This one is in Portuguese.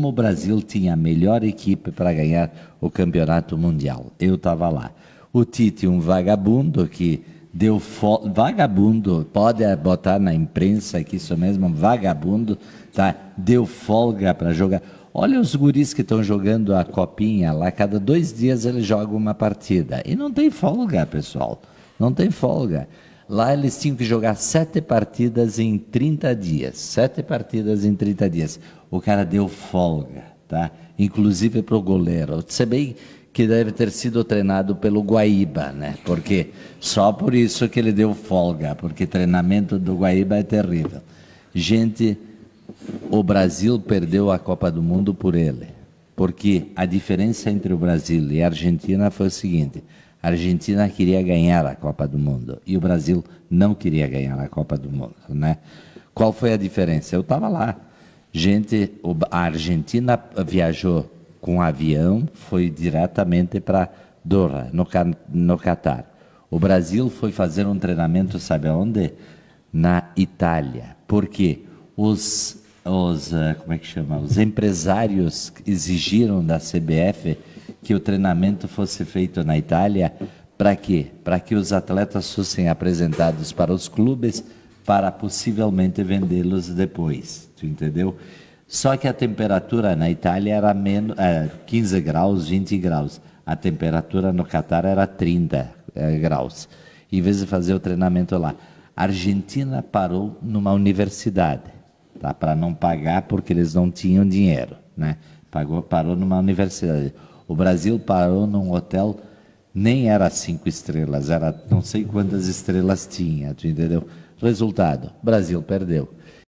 como o Brasil tinha a melhor equipe para ganhar o campeonato mundial. Eu estava lá. O Tite, um vagabundo que deu vagabundo, pode botar na imprensa que isso mesmo, vagabundo, tá? Deu folga para jogar. Olha os guris que estão jogando a copinha lá, cada dois dias eles jogam uma partida. E não tem folga, pessoal. Não tem folga. Lá eles tinham que jogar sete partidas em 30 dias. Sete partidas em 30 dias. O cara deu folga, tá? Inclusive para o goleiro. Se bem que deve ter sido treinado pelo Guaíba, né? Porque só por isso que ele deu folga, porque treinamento do Guaíba é terrível. Gente, o Brasil perdeu a Copa do Mundo por ele. Porque a diferença entre o Brasil e a Argentina foi o seguinte: a Argentina queria ganhar a Copa do Mundo e o Brasil não queria ganhar a Copa do Mundo, né? Qual foi a diferença? Eu estava lá. Gente, a Argentina viajou com avião, foi diretamente para Doha, no, no Catar. O Brasil foi fazer um treinamento, sabe aonde? Na Itália. Porque os os, eh, como é que chama? Os empresários exigiram da CBF que o treinamento fosse feito na Itália para quê? Para que os atletas fossem apresentados para os clubes para possivelmente vendê-los depois, tu entendeu? Só que a temperatura na Itália era menos, é, 15 graus, 20 graus. A temperatura no Catar era 30 é, eh, graus. Em vez de fazer o treinamento lá, a Argentina parou numa universidade tá? para não pagar porque eles não tinham dinheiro. Né? Pagou, parou numa universidade. O Brasil parou num hotel, nem era cinco estrelas, era não sei quantas estrelas tinha, entendeu? Resultado, Brasil perdeu.